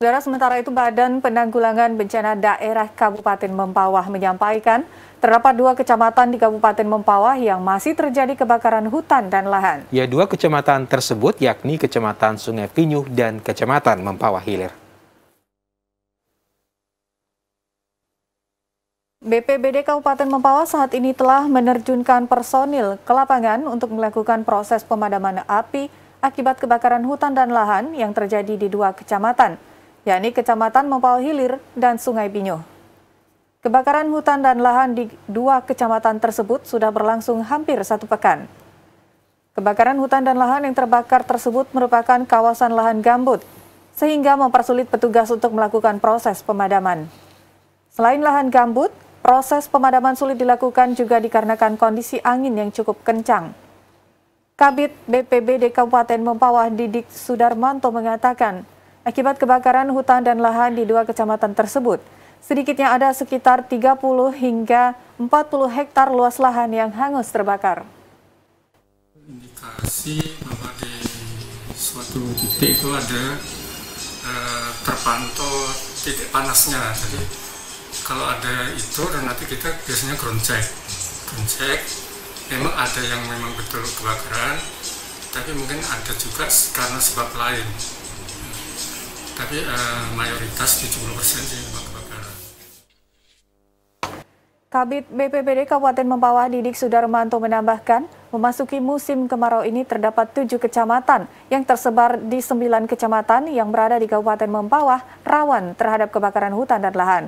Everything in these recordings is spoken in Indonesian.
Saudara, sementara itu Badan Penanggulangan Bencana Daerah Kabupaten Mempawah menyampaikan terdapat dua kecamatan di Kabupaten Mempawah yang masih terjadi kebakaran hutan dan lahan. Ya, dua kecamatan tersebut yakni Kecamatan Sungai Pinyuh dan Kecamatan Mempawah Hilir. BPBD Kabupaten Mempawah saat ini telah menerjunkan personil ke lapangan untuk melakukan proses pemadaman api akibat kebakaran hutan dan lahan yang terjadi di dua kecamatan yakni Kecamatan Mempal Hilir dan Sungai Binyo. Kebakaran hutan dan lahan di dua kecamatan tersebut sudah berlangsung hampir satu pekan. Kebakaran hutan dan lahan yang terbakar tersebut merupakan kawasan lahan gambut, sehingga mempersulit petugas untuk melakukan proses pemadaman. Selain lahan gambut, proses pemadaman sulit dilakukan juga dikarenakan kondisi angin yang cukup kencang. Kabit BPBD Kabupaten Mempawah Didik Sudarmanto mengatakan, akibat kebakaran hutan dan lahan di dua kecamatan tersebut. Sedikitnya ada sekitar 30 hingga 40 hektar luas lahan yang hangus terbakar. Indikasi bahwa di suatu titik itu ada e, terpantau titik panasnya. Jadi kalau ada itu dan nanti kita biasanya ground check. Ground check memang ada yang memang betul kebakaran, tapi mungkin ada juga karena sebab lain tapi uh, mayoritas 70 sih Kabit BPBD Kabupaten Mempawah Didik Sudarmanto menambahkan, memasuki musim kemarau ini terdapat tujuh kecamatan yang tersebar di sembilan kecamatan yang berada di Kabupaten Mempawah rawan terhadap kebakaran hutan dan lahan.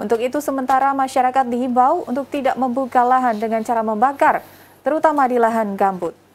Untuk itu sementara masyarakat dihimbau untuk tidak membuka lahan dengan cara membakar, terutama di lahan gambut.